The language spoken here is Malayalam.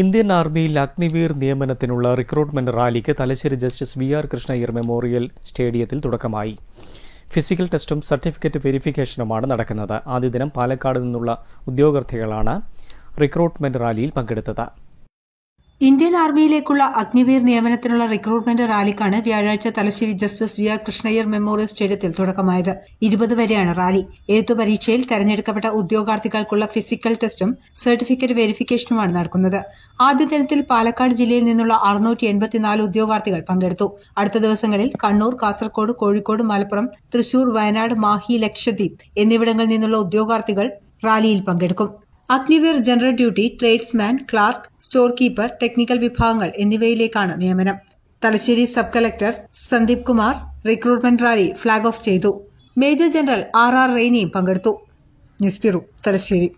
ഇന്ത്യൻ ആർമിയിൽ അഗ്നിവീർ നിയമനത്തിനുള്ള റിക്രൂട്ട്മെന്റ് റാലിക്ക് Thalassery justice V R Krishna Iyer memorial സ്റ്റേഡിയത്തിൽ തുടക്കമായി ഫിസിക്കൽ ടെസ്റ്റും സർട്ടിഫിക്കറ്റ് വെരിഫിക്കേഷനുമാണ് നടക്കുന്നത് ആദ്യ ദിനം പാലക്കാട് നിന്നുള്ള ഉദ്യോഗാർത്ഥികളാണ് റിക്രൂട്ട്മെന്റ് റാലിയിൽ പങ്കെടുത്തത് ഇന്ത്യൻ ആർമിയിലേക്കുള്ള അഗ്നിവീർ നിയമനത്തിനുള്ള റിക്രൂട്ട്മെന്റ് റാലിക്കാണ് വ്യാഴാഴ്ച Thalassery justice V R Krishna Iyer memorial സ്റ്റേഡിയത്തിൽ തുടക്കമായത് ഇരുപത് വരെയാണ് റാലി എഴുത്തു പരീക്ഷയിൽ തെരഞ്ഞെടുക്കപ്പെട്ട ഉദ്യോഗാർത്ഥികൾക്കുള്ള ഫിസിക്കൽ ടെസ്റ്റും സർട്ടിഫിക്കറ്റ് വെരിഫിക്കേഷനുമാണ് നടക്കുന്നത് ആദ്യ ദിനത്തിൽ പാലക്കാട് ജില്ലയിൽ നിന്നുള്ള അറുന്നൂറ്റി എൺപത്തിനാല് ഉദ്യോഗാർത്ഥികൾ പങ്കെടുത്തു അടുത്ത ദിവസങ്ങളിൽ കണ്ണൂർ കാസർകോട് കോഴിക്കോട് മലപ്പുറം തൃശൂർ വയനാട് മാഹി ലക്ഷദ്വീപ് എന്നിവിടങ്ങളിൽ നിന്നുള്ള ഉദ്യോഗാർത്ഥികൾ റാലിയിൽ പങ്കെടുക്കും Agniveer general duty tradesman clerk store keeper technical വിഭാഗങ്ങൾ എന്നിവയിലേക്കാണ് നിയമനം Thalassery sub collector Sandeep Kumar recruitment rally flag off ചെയ്തു മേജർ ജനറൽ ആർ ആർ റെയ്നിയും പങ്കെടുത്തു ന്യൂസ് ബ്യൂറോ തലശ്ശേരി